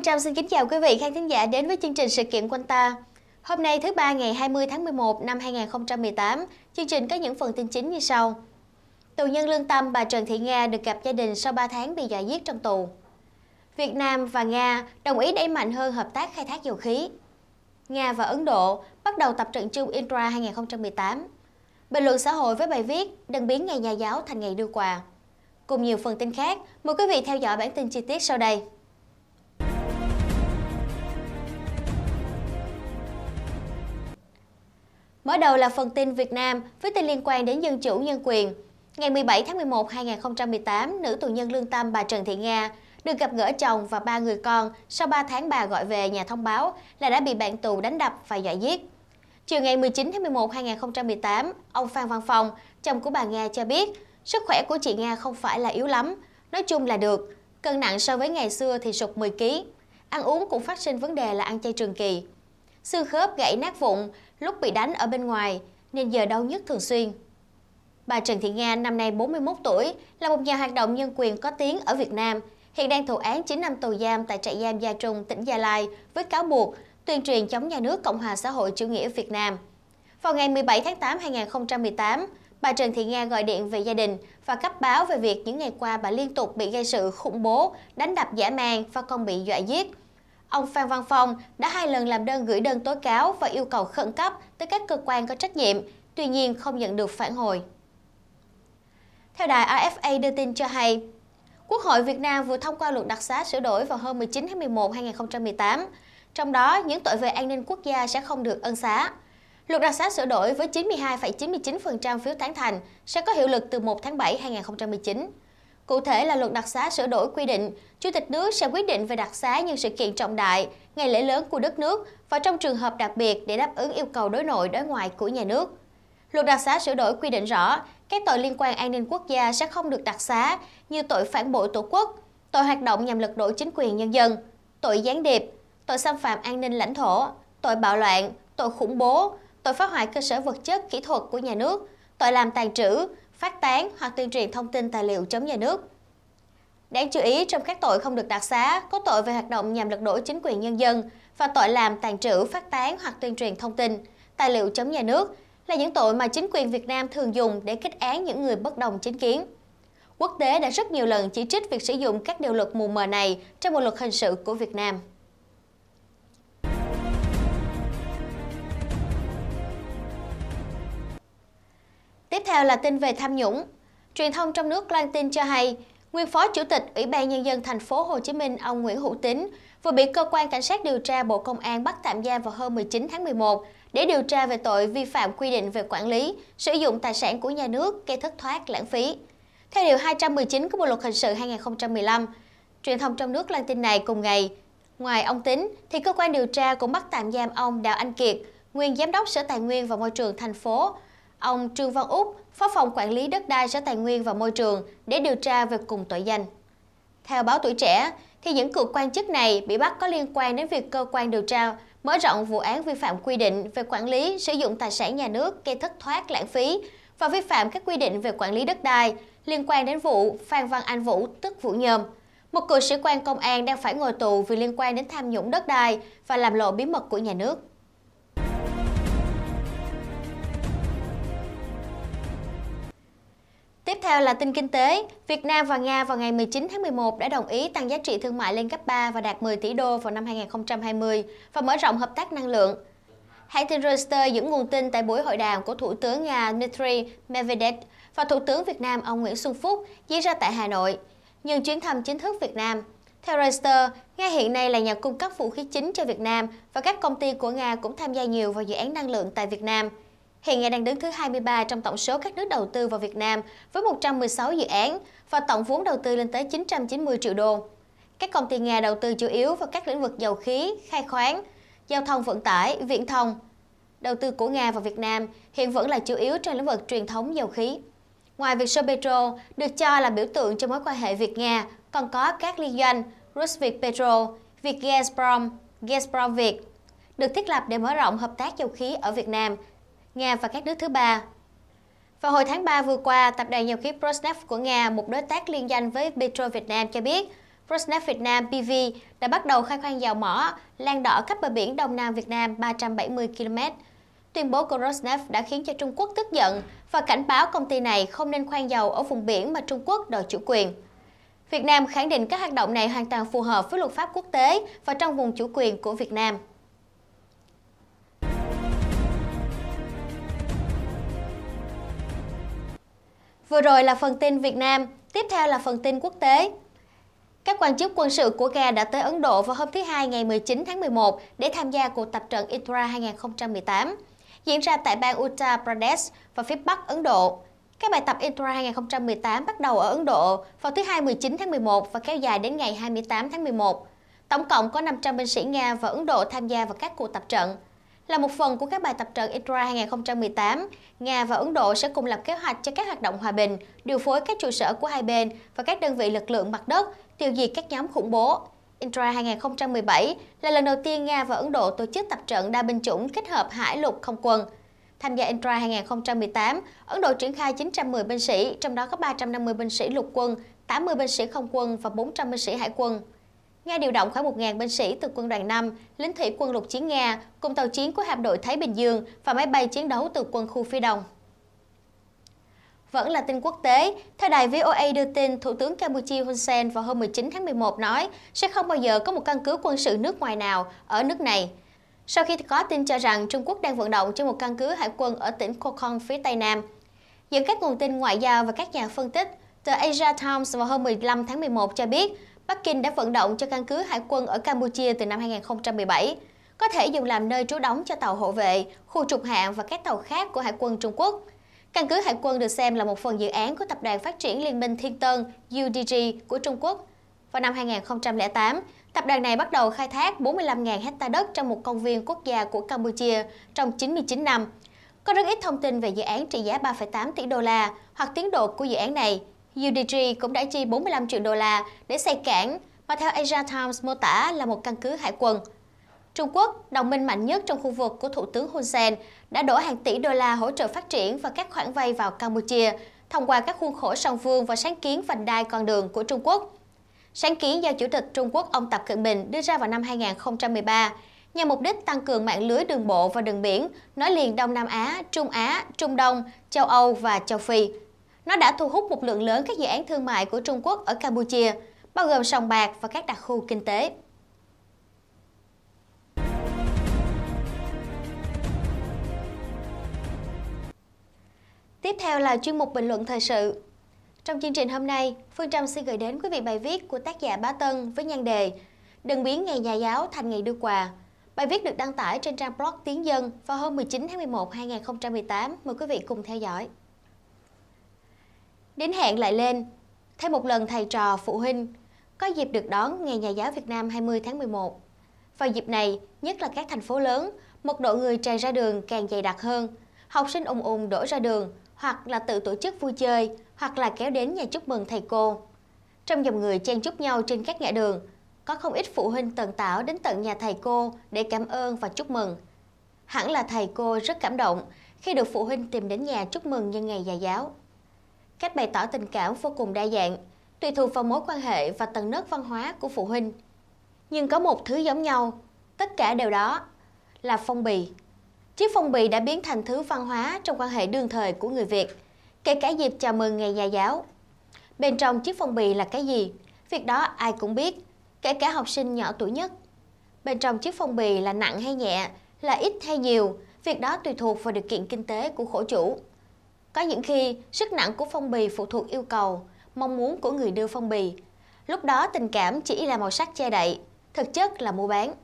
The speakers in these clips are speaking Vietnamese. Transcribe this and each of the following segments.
Phương Trâm xin kính chào quý vị khán thính giả đến với chương trình sự kiện quanh ta. Hôm nay thứ ba ngày 20 tháng 11 năm 2018, chương trình có những phần tin chính như sau. Tù nhân lương tâm bà Trần Thị Nga được gặp gia đình sau 3 tháng bị giải giết trong tù. Việt Nam và Nga đồng ý đẩy mạnh hơn hợp tác khai thác dầu khí. Nga và Ấn Độ bắt đầu tập trận chung Intra 2018. Bình luận xã hội với bài viết Đừng biến ngày nhà giáo thành ngày đưa quà. Cùng nhiều phần tin khác, mời quý vị theo dõi bản tin chi tiết sau đây. Mở đầu là phần tin Việt Nam với tin liên quan đến dân chủ nhân quyền. Ngày 17 tháng 11 2018, nữ tù nhân lương tâm bà Trần Thị Nga được gặp gỡ chồng và ba người con sau 3 tháng bà gọi về nhà thông báo là đã bị bạn tù đánh đập và dọa giết. Chiều ngày 19 tháng 11 2018, ông Phan Văn Phong, chồng của bà Nga cho biết sức khỏe của chị Nga không phải là yếu lắm, nói chung là được, cân nặng so với ngày xưa thì sụt 10 kg. Ăn uống cũng phát sinh vấn đề là ăn chay trường kỳ. Xương khớp gãy nát vụn, lúc bị đánh ở bên ngoài nên giờ đau nhức thường xuyên. Bà Trần Thị Nga năm nay 41 tuổi là một nhà hoạt động nhân quyền có tiếng ở Việt Nam, hiện đang thụ án 9 năm tù giam tại trại giam Gia Trung, tỉnh Gia Lai với cáo buộc tuyên truyền chống nhà nước Cộng hòa xã hội chủ nghĩa Việt Nam. Vào ngày 17 tháng 8 2018, bà Trần Thị Nga gọi điện về gia đình và cấp báo về việc những ngày qua bà liên tục bị gây sự khủng bố, đánh đập dã man và còn bị dọa giết. Ông Phan Văn Phong đã hai lần làm đơn gửi đơn tố cáo và yêu cầu khẩn cấp tới các cơ quan có trách nhiệm, tuy nhiên không nhận được phản hồi. Theo đài AFA đưa tin cho hay, Quốc hội Việt Nam vừa thông qua luật đặc xá sửa đổi vào hôm 19 tháng 11 2018. Trong đó, những tội về an ninh quốc gia sẽ không được ân xá. Luật đặc xá sửa đổi với 92,99% phiếu tán thành sẽ có hiệu lực từ 1 tháng 7 2019. Cụ thể là luật đặc xá sửa đổi quy định, Chủ tịch nước sẽ quyết định về đặc xá như sự kiện trọng đại, ngày lễ lớn của đất nước và trong trường hợp đặc biệt để đáp ứng yêu cầu đối nội đối ngoại của nhà nước. Luật đặc xá sửa đổi quy định rõ, các tội liên quan an ninh quốc gia sẽ không được đặc xá như tội phản bội tổ quốc, tội hoạt động nhằm lật đổ chính quyền nhân dân, tội gián điệp, tội xâm phạm an ninh lãnh thổ, tội bạo loạn, tội khủng bố, tội phá hoại cơ sở vật chất, kỹ thuật của nhà nước, tội làm tàn trữ, phát tán hoặc tuyên truyền thông tin tài liệu chống nhà nước. Đáng chú ý trong các tội không được đặc xá có tội về hoạt động nhằm lật đổ chính quyền nhân dân và tội làm tàn trữ, phát tán hoặc tuyên truyền thông tin, tài liệu chống nhà nước là những tội mà chính quyền Việt Nam thường dùng để kết án những người bất đồng chính kiến. Quốc tế đã rất nhiều lần chỉ trích việc sử dụng các điều luật mù mờ này trong bộ luật hình sự của Việt Nam. Tiếp theo là tin về tham nhũng. Truyền thông trong nước loan tin cho hay, nguyên phó chủ tịch Ủy ban nhân dân thành phố Hồ Chí Minh ông Nguyễn Hữu Tín vừa bị cơ quan cảnh sát điều tra Bộ Công an bắt tạm giam vào hôm 19 tháng 11 để điều tra về tội vi phạm quy định về quản lý, sử dụng tài sản của nhà nước gây thất thoát lãng phí. Theo điều 219 của Bộ luật hình sự 2015, truyền thông trong nước loan tin này cùng ngày. Ngoài ông Tín thì cơ quan điều tra cũng bắt tạm giam ông Đào Anh Kiệt, nguyên giám đốc Sở Tài nguyên và Môi trường thành phố ông Trương Văn Úc, Phó phòng Quản lý Đất đai Sở Tài nguyên và Môi trường để điều tra về cùng tội danh. Theo báo Tuổi Trẻ, thì những cựu quan chức này bị bắt có liên quan đến việc cơ quan điều tra mở rộng vụ án vi phạm quy định về quản lý sử dụng tài sản nhà nước gây thất thoát lãng phí và vi phạm các quy định về quản lý đất đai liên quan đến vụ Phan Văn Anh Vũ tức Vũ Nhôm, một cựu sĩ quan công an đang phải ngồi tù vì liên quan đến tham nhũng đất đai và làm lộ bí mật của nhà nước. Tiếp theo là tin kinh tế. Việt Nam và Nga vào ngày 19 tháng 11 đã đồng ý tăng giá trị thương mại lên cấp 3 và đạt 10 tỷ đô vào năm 2020 và mở rộng hợp tác năng lượng. Hãng tin Reuters dẫn nguồn tin tại buổi hội đàm của Thủ tướng Nga Dmitry Medvedev và Thủ tướng Việt Nam ông Nguyễn Xuân Phúc diễn ra tại Hà Nội, nhân chuyến thăm chính thức Việt Nam. Theo Reuters, Nga hiện nay là nhà cung cấp vũ khí chính cho Việt Nam và các công ty của Nga cũng tham gia nhiều vào dự án năng lượng tại Việt Nam. Hiện Nga đang đứng thứ 23 trong tổng số các nước đầu tư vào Việt Nam với 116 dự án và tổng vốn đầu tư lên tới 990 triệu đô. Các công ty Nga đầu tư chủ yếu vào các lĩnh vực dầu khí, khai khoáng, giao thông vận tải, viễn thông. Đầu tư của Nga vào Việt Nam hiện vẫn là chủ yếu trong lĩnh vực truyền thống dầu khí. Ngoài việc Petro được cho là biểu tượng cho mối quan hệ Việt-Nga, còn có các liên doanh Rusviet Petro, Vietgazprom, Gazprom Việt được thiết lập để mở rộng hợp tác dầu khí ở Việt Nam Nga và các nước thứ ba. Vào hồi tháng 3 vừa qua, tập đoàn dầu khí Rosneft của Nga, một đối tác liên danh với Petro Việt Nam cho biết, Rosneft Việt Nam PV đã bắt đầu khai khoáng dầu mỏ lan đỏ cách bờ biển Đông Nam Việt Nam 370 km. Tuyên bố của Rosneft đã khiến cho Trung Quốc tức giận và cảnh báo công ty này không nên khoan dầu ở vùng biển mà Trung Quốc đòi chủ quyền. Việt Nam khẳng định các hoạt động này hoàn toàn phù hợp với luật pháp quốc tế và trong vùng chủ quyền của Việt Nam. Vừa rồi là phần tin Việt Nam, tiếp theo là phần tin quốc tế. Các quan chức quân sự của Nga đã tới Ấn Độ vào hôm thứ Hai ngày 19 tháng 11 để tham gia cuộc tập trận Indra 2018, diễn ra tại bang Uttar Pradesh và phía bắc Ấn Độ. Các bài tập Indra 2018 bắt đầu ở Ấn Độ vào thứ Hai 19 tháng 11 và kéo dài đến ngày 28 tháng 11. Tổng cộng có 500 binh sĩ Nga và Ấn Độ tham gia vào các cuộc tập trận. Là một phần của các bài tập trận ITRA 2018, Nga và Ấn Độ sẽ cùng lập kế hoạch cho các hoạt động hòa bình, điều phối các trụ sở của hai bên và các đơn vị lực lượng mặt đất, tiêu diệt các nhóm khủng bố. INTRA 2017 là lần đầu tiên Nga và Ấn Độ tổ chức tập trận đa binh chủng kết hợp hải lục không quân. Tham gia INTRA 2018, Ấn Độ triển khai 910 binh sĩ, trong đó có 350 binh sĩ lục quân, 80 binh sĩ không quân và 400 binh sĩ hải quân. Nga điều động khoảng 1.000 binh sĩ từ quân đoàn 5, lính thủy quân lục chiến Nga cùng tàu chiến của hạm đội Thái Bình Dương và máy bay chiến đấu từ quân khu phía Đông. Vẫn là tin quốc tế, theo đài VOA đưa tin, Thủ tướng Campuchia Hun Sen vào hôm 19 tháng 11 nói sẽ không bao giờ có một căn cứ quân sự nước ngoài nào ở nước này. Sau khi có tin cho rằng Trung Quốc đang vận động cho một căn cứ hải quân ở tỉnh Kokon phía Tây Nam. Dẫn các nguồn tin ngoại giao và các nhà phân tích, tờ Asia Times vào hôm 15 tháng 11 cho biết Bắc Kinh đã vận động cho căn cứ hải quân ở Campuchia từ năm 2017, có thể dùng làm nơi trú đóng cho tàu hộ vệ, khu trục hạm và các tàu khác của Hải quân Trung Quốc. Căn cứ hải quân được xem là một phần dự án của Tập đoàn Phát triển Liên minh Thiên Tân UDG của Trung Quốc. Vào năm 2008, tập đoàn này bắt đầu khai thác 45.000 hecta đất trong một công viên quốc gia của Campuchia trong 99 năm. Có rất ít thông tin về dự án trị giá 3,8 tỷ đô la hoặc tiến độ của dự án này, UDG cũng đã chi 45 triệu đô la để xây cảng mà theo Asia Times mô tả là một căn cứ hải quân. Trung Quốc, đồng minh mạnh nhất trong khu vực của Thủ tướng Hun Sen, đã đổ hàng tỷ đô la hỗ trợ phát triển và các khoản vay vào Campuchia thông qua các khuôn khổ song phương và sáng kiến vành đai con đường của Trung Quốc. Sáng kiến do Chủ tịch Trung Quốc ông Tập Cận Bình đưa ra vào năm 2013 nhằm mục đích tăng cường mạng lưới đường bộ và đường biển nối liền Đông Nam Á, Trung Á, Trung Đông, châu Âu và châu Phi, nó đã thu hút một lượng lớn các dự án thương mại của Trung Quốc ở Campuchia, bao gồm sòng bạc và các đặc khu kinh tế. Tiếp theo là chuyên mục bình luận thời sự. Trong chương trình hôm nay, Phương Trâm sẽ gửi đến quý vị bài viết của tác giả Bá Tân với nhan đề Đừng biến ngày nhà giáo thành ngày đưa quà. Bài viết được đăng tải trên trang blog Tiếng Dân vào hôm 19 tháng 11 2018. Mời quý vị cùng theo dõi. Đến hẹn lại lên, thêm một lần thầy trò, phụ huynh, có dịp được đón Ngày Nhà giáo Việt Nam 20 tháng 11. Vào dịp này, nhất là các thành phố lớn, một độ người tràn ra đường càng dày đặc hơn. Học sinh ùn ùn đổ ra đường, hoặc là tự tổ chức vui chơi, hoặc là kéo đến nhà chúc mừng thầy cô. Trong dòng người chen chúc nhau trên các ngã đường, có không ít phụ huynh tần tảo đến tận nhà thầy cô để cảm ơn và chúc mừng. Hẳn là thầy cô rất cảm động khi được phụ huynh tìm đến nhà chúc mừng nhân ngày nhà giáo cách bày tỏ tình cảm vô cùng đa dạng, tùy thuộc vào mối quan hệ và tầng nấc văn hóa của phụ huynh. Nhưng có một thứ giống nhau, tất cả đều đó là phong bì. Chiếc phong bì đã biến thành thứ văn hóa trong quan hệ đương thời của người Việt, kể cả dịp chào mừng ngày nhà giáo. Bên trong chiếc phong bì là cái gì? Việc đó ai cũng biết, kể cả học sinh nhỏ tuổi nhất. Bên trong chiếc phong bì là nặng hay nhẹ, là ít hay nhiều, việc đó tùy thuộc vào điều kiện kinh tế của khổ chủ. Có những khi, sức nặng của phong bì phụ thuộc yêu cầu, mong muốn của người đưa phong bì. Lúc đó tình cảm chỉ là màu sắc che đậy, thực chất là mua bán.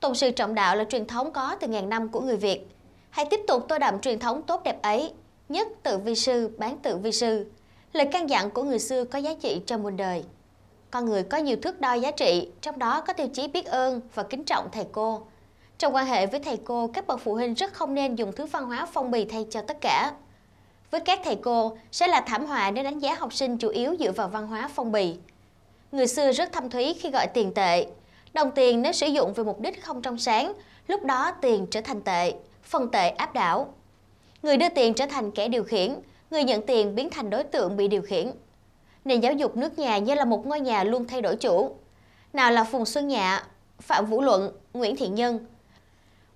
Tụng sư trọng đạo là truyền thống có từ ngàn năm của người Việt. Hãy tiếp tục tô đậm truyền thống tốt đẹp ấy, nhất tự vi sư, bán tự vi sư. Lời căn dặn của người xưa có giá trị trong muôn đời. Con người có nhiều thước đo giá trị, trong đó có tiêu chí biết ơn và kính trọng thầy cô. Trong quan hệ với thầy cô, các bậc phụ huynh rất không nên dùng thứ văn hóa phong bì thay cho tất cả với các thầy cô sẽ là thảm họa nếu đánh giá học sinh chủ yếu dựa vào văn hóa phong bì. Người xưa rất thâm thúy khi gọi tiền tệ. Đồng tiền nếu sử dụng về mục đích không trong sáng, lúc đó tiền trở thành tệ, phần tệ áp đảo. Người đưa tiền trở thành kẻ điều khiển, người nhận tiền biến thành đối tượng bị điều khiển. Nền giáo dục nước nhà như là một ngôi nhà luôn thay đổi chủ. Nào là Phùng Xuân Nhạ, Phạm Vũ Luận, Nguyễn Thiện Nhân.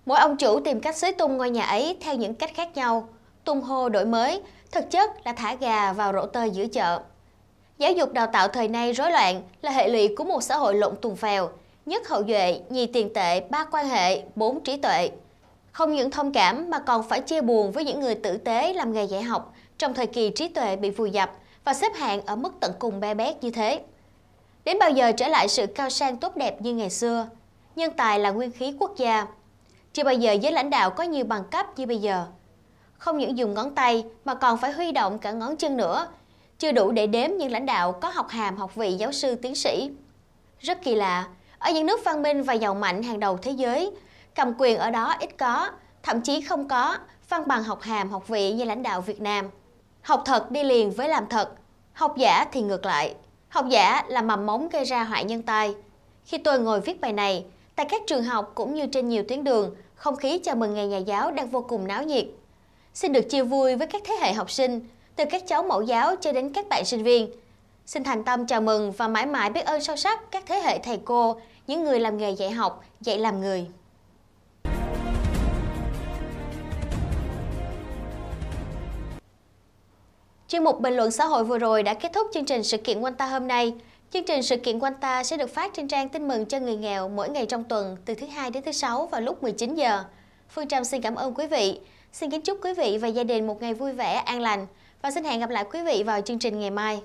Mỗi ông chủ tìm cách xới tung ngôi nhà ấy theo những cách khác nhau – tung hô đổi mới, thực chất là thả gà vào rổ tơi giữa chợ. Giáo dục đào tạo thời nay rối loạn là hệ lụy của một xã hội lộn tùng phèo, nhất hậu duệ, nhì tiền tệ, ba quan hệ, bốn trí tuệ. Không những thông cảm mà còn phải chia buồn với những người tử tế làm nghề dạy học trong thời kỳ trí tuệ bị vùi dập và xếp hạng ở mức tận cùng be bét như thế. Đến bao giờ trở lại sự cao sang tốt đẹp như ngày xưa? Nhân tài là nguyên khí quốc gia. Chưa bao giờ giới lãnh đạo có nhiều bằng cấp như bây giờ không những dùng ngón tay mà còn phải huy động cả ngón chân nữa. Chưa đủ để đếm những lãnh đạo có học hàm học vị giáo sư tiến sĩ. Rất kỳ lạ, ở những nước văn minh và giàu mạnh hàng đầu thế giới, cầm quyền ở đó ít có, thậm chí không có văn bằng học hàm học vị như lãnh đạo Việt Nam. Học thật đi liền với làm thật, học giả thì ngược lại. Học giả là mầm móng gây ra hại nhân tai. Khi tôi ngồi viết bài này, tại các trường học cũng như trên nhiều tuyến đường, không khí chào mừng Ngày Nhà giáo đang vô cùng náo nhiệt xin được chia vui với các thế hệ học sinh, từ các cháu mẫu giáo cho đến các bạn sinh viên. Xin thành tâm chào mừng và mãi mãi biết ơn sâu sắc các thế hệ thầy cô, những người làm nghề dạy học, dạy làm người. Chuyên mục bình luận xã hội vừa rồi đã kết thúc chương trình sự kiện quanh ta hôm nay. Chương trình sự kiện quanh ta sẽ được phát trên trang tin mừng cho người nghèo mỗi ngày trong tuần từ thứ hai đến thứ sáu vào lúc 19 giờ. Phương Trâm xin cảm ơn quý vị. Xin kính chúc quý vị và gia đình một ngày vui vẻ, an lành và xin hẹn gặp lại quý vị vào chương trình ngày mai.